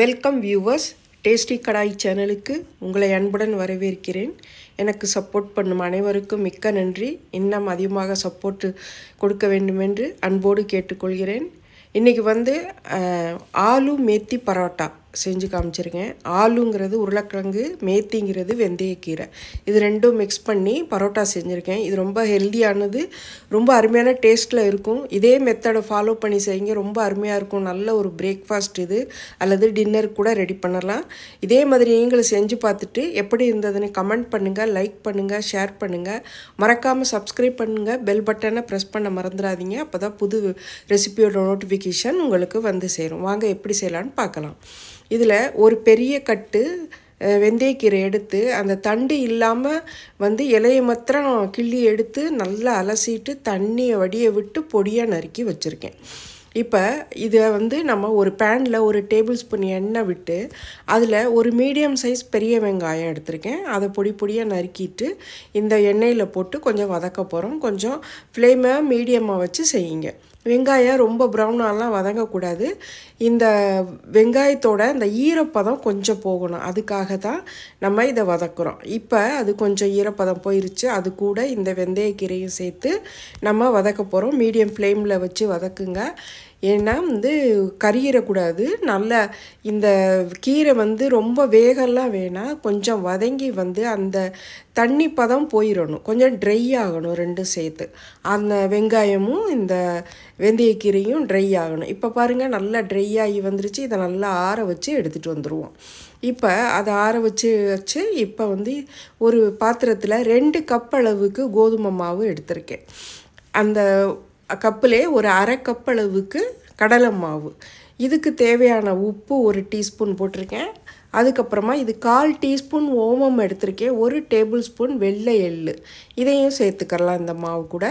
welcome viewers tasty கடாய் சேனலுக்கு உங்களை அன்புடன் வரவேற்கிறேன் எனக்கு சப்போர்ட் பண்ணும் அனைவருக்கும் மிக்க நன்றி இன்னும் அதிகமாக சப்போர்ட்டு கொடுக்க வேண்டுமென்று அன்போடு கேட்டுக்கொள்கிறேன் இன்றைக்கி வந்து ஆலு மேத்தி பரோட்டா செஞ்சு காமிச்சிருக்கேன் ஆளுங்கிறது உருளைக்கிழங்கு மேத்திங்கிறது வெந்தயக்கீரை இது ரெண்டும் மிக்ஸ் பண்ணி பரோட்டா செஞ்சுருக்கேன் இது ரொம்ப ஹெல்த்தியானது ரொம்ப அருமையான டேஸ்ட்டில் இருக்கும் இதே மெத்தடை ஃபாலோ பண்ணி செய்யுங்க ரொம்ப அருமையாக இருக்கும் நல்ல ஒரு பிரேக்ஃபாஸ்ட் இது அல்லது டின்னர் கூட ரெடி பண்ணலாம் இதே மாதிரி நீங்களை செஞ்சு பார்த்துட்டு எப்படி இருந்ததுன்னு கமெண்ட் பண்ணுங்கள் லைக் பண்ணுங்கள் ஷேர் பண்ணுங்கள் மறக்காமல் சப்ஸ்கிரைப் பண்ணுங்கள் பெல் பட்டனை ப்ரெஸ் பண்ண மறந்துடாதீங்க அப்போ தான் புது ரெசிபியோட நோட்டிஃபிகேஷன் உங்களுக்கு வந்து சேரும் வாங்க எப்படி செய்யலான்னு பார்க்கலாம் இதில் ஒரு பெரிய கட்டு வெந்தயக்கீரை எடுத்து அந்த தண்டு இல்லாமல் வந்து இலையை மாத்திரம் கிள்ளி எடுத்து நல்லா அலசிட்டு தண்ணியை வடியை விட்டு பொடியாக நறுக்கி வச்சுருக்கேன் இப்போ இதை வந்து நம்ம ஒரு பேனில் ஒரு டேபிள் ஸ்பூன் எண்ணெய் விட்டு அதில் ஒரு மீடியம் சைஸ் பெரிய வெங்காயம் எடுத்திருக்கேன் அதை பொடி பொடியாக நறுக்கிட்டு இந்த எண்ணெயில் போட்டு கொஞ்சம் வதக்க போகிறோம் கொஞ்சம் ஃப்ளேமை மீடியமாக வச்சு செய்யுங்க வெங்காயம் ரொம்ப ப்ரௌனாலாம் வதங்கக்கூடாது இந்த வெங்காயத்தோட இந்த ஈரப்பதம் கொஞ்சம் போகணும் அதுக்காக தான் நம்ம இதை வதக்குறோம் இப்போ அது கொஞ்சம் ஈரப்பதம் போயிருச்சு அது கூட இந்த வெந்தயக்கீரையும் சேர்த்து நம்ம வதக்க போகிறோம் மீடியம் ஃப்ளேமில் வச்சு வதக்குங்க ஏன்னா வந்து கறியிடக்கூடாது நல்லா இந்த கீரை வந்து ரொம்ப வேகலாம் வேணால் கொஞ்சம் வதங்கி வந்து அந்த தண்ணி பதம் போயிடணும் கொஞ்சம் ட்ரை ஆகணும் ரெண்டும் சேர்த்து அந்த வெங்காயமும் இந்த வெந்தயக்கீரையும் ட்ரை ஆகணும் இப்போ பாருங்கள் நல்லா ட்ரை ஆகி வந்துருச்சு இதை நல்லா ஆற வச்சு எடுத்துகிட்டு வந்துடுவோம் இப்போ அதை ஆற வச்சு வச்சு இப்போ வந்து ஒரு பாத்திரத்தில் ரெண்டு கப் அளவுக்கு கோதுமை மாவு எடுத்திருக்கேன் அந்த கப்பிலே ஒரு அரை கப் அளவுக்கு கடலை மாவு இதுக்கு தேவையான உப்பு ஒரு டீஸ்பூன் போட்டிருக்கேன் அதுக்கப்புறமா இது கால் டீஸ்பூன் ஓமம் எடுத்திருக்கேன் ஒரு டேபிள் ஸ்பூன் வெள்ளை எள்ளு இதையும் சேர்த்துக்கலாம் இந்த மாவு கூட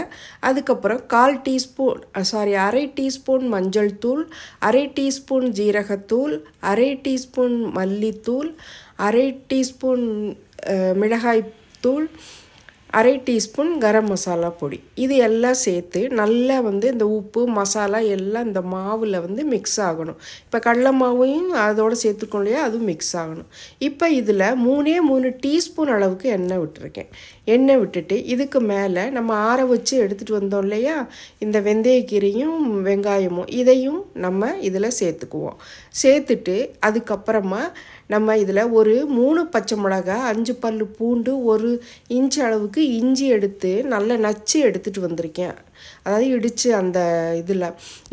அதுக்கப்புறம் கால் டீஸ்பூன் சாரி அரை டீஸ்பூன் மஞ்சள் தூள் அரை டீஸ்பூன் ஜீரகத்தூள் அரை டீஸ்பூன் மல்லித்தூள் அரை டீஸ்பூன் மிளகாய் தூள் அரை டீஸ்பூன் கரம் மசாலா பொடி இது எல்லாம் சேர்த்து நல்லா வந்து இந்த உப்பு மசாலா எல்லாம் இந்த மாவில் வந்து மிக்ஸ் ஆகணும் இப்போ கடலை மாவையும் அதோடு சேர்த்துக்கணும் இல்லையா அதுவும் மிக்ஸ் ஆகணும் இப்போ இதில் மூணே மூணு டீஸ்பூன் அளவுக்கு எண்ணெய் விட்டுருக்கேன் எண்ணெய் விட்டுட்டு இதுக்கு மேலே நம்ம ஆற வச்சு எடுத்துகிட்டு வந்தோம் இல்லையா இந்த வெந்தயக்கீரையும் வெங்காயமும் இதையும் நம்ம இதில் சேர்த்துக்குவோம் சேர்த்துட்டு அதுக்கப்புறமா நம்ம இதில் ஒரு மூணு பச்சை மிளகா அஞ்சு பல் பூண்டு ஒரு இன்ச்சு அளவுக்கு இஞ்சி எடுத்து நல்லா நச்சு எடுத்துகிட்டு வந்திருக்கேன் அதாவது இடித்து அந்த இதில்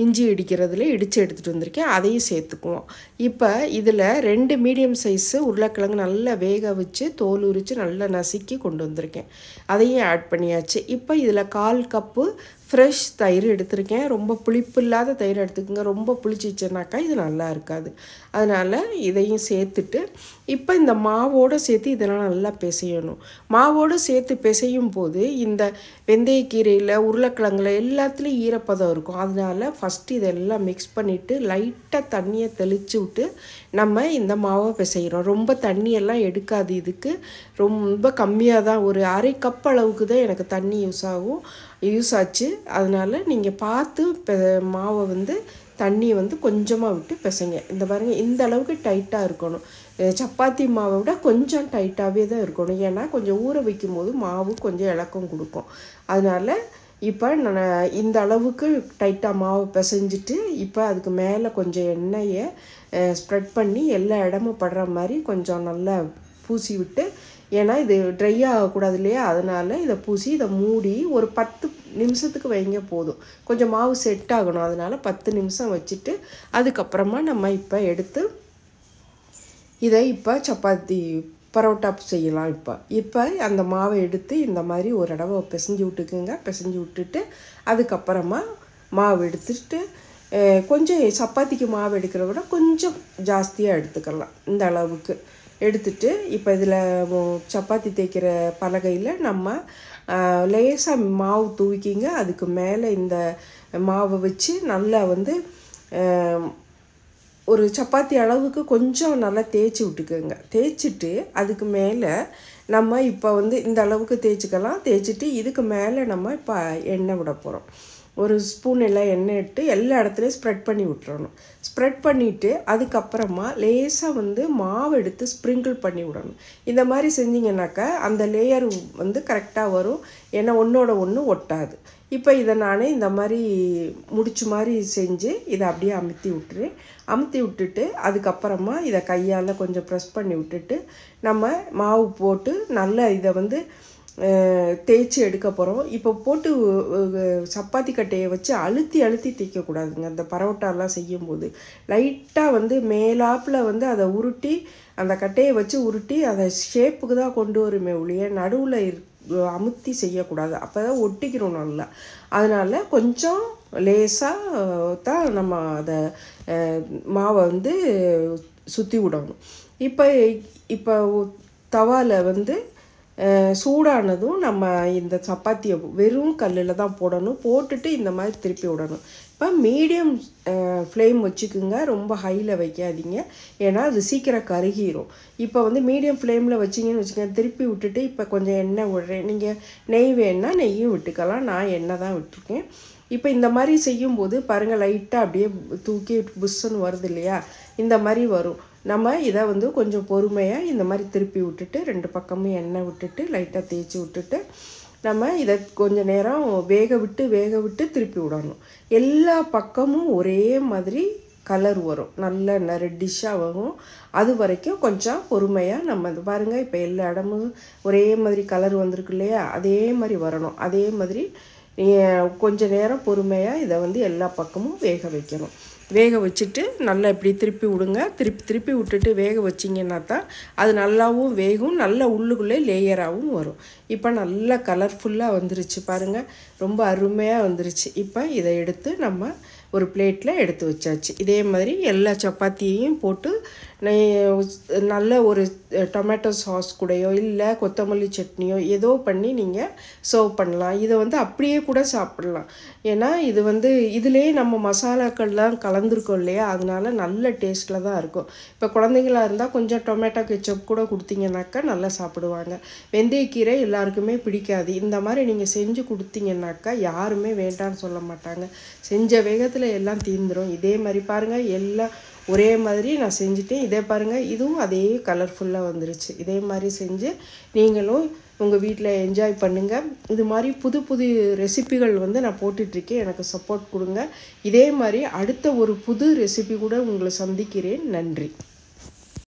இஞ்சி இடிக்கிறதுல இடித்து எடுத்துகிட்டு வந்திருக்கேன் அதையும் சேர்த்துக்குவோம் இப்போ இதில் ரெண்டு மீடியம் சைஸு உருளைக்கிழங்கு நல்லா வேக வச்சு தோல் உரித்து நல்லா நசுக்கி கொண்டு வந்திருக்கேன் அதையும் ஆட் பண்ணியாச்சு இப்போ இதில் கால் கப்பு ஃப்ரெஷ் தயிர் எடுத்திருக்கேன் ரொம்ப புளிப்பு இல்லாத தயிர் எடுத்துக்கோங்க ரொம்ப புளிச்சிச்சுனாக்கா இது நல்லா இருக்காது அதனால் இதையும் சேர்த்துட்டு இப்போ இந்த மாவோடு சேர்த்து இதெல்லாம் நல்லா பிசையணும் மாவோடு சேர்த்து பிசையும் போது இந்த வெந்தயக்கீரையில் உருளைக்கிழங்குல எல்லாத்துலேயும் ஈரப்பதம் இருக்கும் அதனால் ஃபஸ்ட்டு இதெல்லாம் மிக்ஸ் பண்ணிவிட்டு லைட்டாக தண்ணியை தெளித்து விட்டு நம்ம இந்த மாவை பிசைகிறோம் ரொம்ப தண்ணியெல்லாம் எடுக்காது இதுக்கு ரொம்ப கம்மியாக தான் ஒரு அரை கப் அளவுக்கு தான் எனக்கு தண்ணி யூஸ் ஆகும் யூஸ் ஆச்சு அதனால் நீங்கள் பார்த்து மாவை வந்து தண்ணியை வந்து கொஞ்சமாக விட்டு பிசைங்க இந்த பாருங்கள் இந்த அளவுக்கு டைட்டாக இருக்கணும் சப்பாத்தி மாவை விட கொஞ்சம் டைட்டாகவே தான் இருக்கணும் ஏன்னா கொஞ்சம் ஊற வைக்கும் போது மாவு கொஞ்சம் இலக்கம் கொடுக்கும் அதனால் இப்போ நான் இந்த அளவுக்கு டைட்டாக மாவு பிசைஞ்சிட்டு இப்போ அதுக்கு மேலே கொஞ்சம் எண்ணெயை ஸ்ப்ரெட் பண்ணி எல்லா இடமும் படுற மாதிரி கொஞ்சம் நல்லா பூசி விட்டு ஏன்னா இது ட்ரை ஆகக்கூடாது இல்லையா அதனால் இதை பூசி இதை மூடி ஒரு பத்து நிமிஷத்துக்கு வைங்க போதும் கொஞ்சம் மாவு செட் ஆகணும் அதனால் பத்து நிமிஷம் வச்சுட்டு அதுக்கப்புறமா நம்ம இப்போ எடுத்து இதை இப்போ சப்பாத்தி பரோட்டா செய்யலாம் இப்போ இப்போ அந்த மாவை எடுத்து இந்த மாதிரி ஒரு தடவை பிசைஞ்சு விட்டுக்குங்க பிசைஞ்சு விட்டுட்டு அதுக்கப்புறமா மாவு எடுத்துட்டு கொஞ்சம் சப்பாத்திக்கு மாவு எடுக்கிறத விட கொஞ்சம் ஜாஸ்தியாக எடுத்துக்கலாம் இந்த அளவுக்கு எடுத்துட்டு இப்போ இதில் சப்பாத்தி தேய்க்கிற பலகையில் நம்ம லேசாக மாவு தூவிக்கிங்க அதுக்கு மேலே இந்த மாவை வச்சு நல்லா வந்து ஒரு சப்பாத்தி அளவுக்கு கொஞ்சம் நல்லா தேய்ச்சி விட்டுக்கோங்க தேய்ச்சிட்டு அதுக்கு மேலே நம்ம இப்போ வந்து இந்த அளவுக்கு தேய்ச்சிக்கலாம் தேய்ச்சிட்டு இதுக்கு மேலே நம்ம இப்போ எண்ணெய் விட போகிறோம் ஒரு ஸ்பூன் எல்லாம் எண்ணெய் எடுத்து எல்லா இடத்துலையும் ஸ்ப்ரெட் பண்ணி விட்டுறணும் ஸ்ப்ரெட் பண்ணிவிட்டு அதுக்கப்புறமா லேசாக வந்து மாவு எடுத்து ஸ்ப்ரிங்கிள் பண்ணி விடணும் இந்த மாதிரி செஞ்சிங்கனாக்கா அந்த லேயர் வந்து கரெக்டாக வரும் ஏன்னா ஒன்றோட ஒன்று ஒட்டாது இப்போ இதை நானே இந்த மாதிரி முடிச்சு மாதிரி செஞ்சு இதை அப்படியே அமுத்தி விட்டுறேன் அமுத்தி விட்டுட்டு அதுக்கப்புறமா இதை கையால் கொஞ்சம் ப்ரெஸ் பண்ணி விட்டுட்டு நம்ம மாவு போட்டு நல்லா இதை வந்து தேய்ச்சி எடுக்க போகிறோம் இப்போ போட்டு சப்பாத்தி கட்டையை வச்சு அழுத்தி அழுத்தி தேய்க்கக்கூடாதுங்க அந்த பரோட்டாலாம் செய்யும்போது லைட்டாக வந்து மேலாப்பில் வந்து அதை உருட்டி அந்த கட்டையை வச்சு உருட்டி அதை ஷேப்புக்கு தான் கொண்டு வருமே ஒழிய நடுவில் இரு அமுத்தி செய்யக்கூடாது அப்போ தான் ஒட்டிக்கிறோம் நல்லா அதனால் கொஞ்சம் லேசாக தான் நம்ம அதை மாவை வந்து சுற்றி விடணும் இப்போ இப்போ தவாவில் வந்து சூடானதும் நம்ம இந்த சப்பாத்தியை வெறும் கல்லில் தான் போடணும் போட்டுட்டு இந்த மாதிரி திருப்பி விடணும் இப்போ மீடியம் ஃப்ளேம் வச்சுக்குங்க ரொம்ப ஹையில் வைக்காதீங்க ஏன்னா அது சீக்கிரம் கருகிரும் இப்போ வந்து மீடியம் ஃப்ளேமில் வச்சிங்கன்னு வச்சுக்கோங்க திருப்பி விட்டுட்டு இப்போ கொஞ்சம் எண்ணெய் விடுறேன் நீங்கள் நெய் வேணால் நெய்யும் விட்டுக்கலாம் நான் எண்ணெய் தான் விட்டுருக்கேன் இப்போ இந்த மாதிரி செய்யும்போது பாருங்கள் லைட்டாக அப்படியே தூக்கி புஷ்ஷுன்னு வருது இல்லையா இந்த மாதிரி வரும் நம்ம இதை வந்து கொஞ்சம் பொறுமையாக இந்த மாதிரி திருப்பி விட்டுட்டு ரெண்டு பக்கமும் எண்ணெய் விட்டுட்டு லைட்டாக தேய்ச்சி விட்டுட்டு நம்ம இதை கொஞ்சம் நேரம் வேக விட்டு வேக விட்டு திருப்பி விடணும் எல்லா பக்கமும் ஒரே மாதிரி கலர் வரும் நல்ல ரெட்டிஷாக வரும் அது வரைக்கும் கொஞ்சம் பொறுமையாக நம்ம இது பாருங்கள் இப்போ எல்லா இடமும் ஒரே மாதிரி கலர் வந்திருக்கு இல்லையா அதே மாதிரி வரணும் அதே மாதிரி கொஞ்சம் நேரம் பொறுமையாக இதை வந்து எல்லா பக்கமும் வேக வைக்கணும் வேக வச்சுட்டு நல்லா இப்படி திருப்பி விடுங்க திருப்பி திருப்பி விட்டுட்டு வேக வச்சிங்கன்னா தான் அது நல்லாவும் வேகும் நல்லா உள்ளுக்குள்ளே லேயராகவும் வரும் இப்போ நல்லா கலர்ஃபுல்லாக வந்துருச்சு பாருங்கள் ரொம்ப அருமையாக வந்துருச்சு இப்போ இதை எடுத்து நம்ம ஒரு பிளேட்டில் எடுத்து வச்சாச்சு இதே மாதிரி எல்லா சப்பாத்தியையும் போட்டு நல்ல ஒரு டொமேட்டோ சாஸ் கூடையோ இல்லை கொத்தமல்லி சட்னியோ ஏதோ பண்ணி நீங்கள் சர்வ் பண்ணலாம் இதை வந்து அப்படியே கூட சாப்பிடலாம் ஏன்னா இது வந்து இதுலேயே நம்ம மசாலாக்கள்லாம் கலந்துருக்கோம் இல்லையா அதனால நல்ல டேஸ்ட்டில் தான் இருக்கும் இப்போ குழந்தைங்களாக இருந்தால் கொஞ்சம் டொமேட்டோ கெச்சப் கூட கொடுத்தீங்கன்னாக்கா நல்லா சாப்பிடுவாங்க வெந்தயக்கீரை எல்லாருக்குமே பிடிக்காது இந்த மாதிரி நீங்கள் செஞ்சு கொடுத்தீங்கன்னாக்கா யாருமே வேண்டாம்னு சொல்ல மாட்டாங்க செஞ்ச வேகத்தில் எல்லாம் தீர்ந்துடும் இதே மாதிரி பாருங்கள் எல்லாம் ஒரே மாதிரி நான் செஞ்சுட்டேன் இதே பாருங்கள் இதுவும் அதே கலர்ஃபுல்லாக வந்துருச்சு இதே மாதிரி செஞ்சு நீங்களும் உங்கள் வீட்டில் என்ஜாய் பண்ணுங்கள் இது மாதிரி புது புது ரெசிபிகள் வந்து நான் போட்டுட்ருக்கேன் எனக்கு சப்போர்ட் கொடுங்க இதே மாதிரி அடுத்த ஒரு புது ரெசிபி கூட உங்களை சந்திக்கிறேன் நன்றி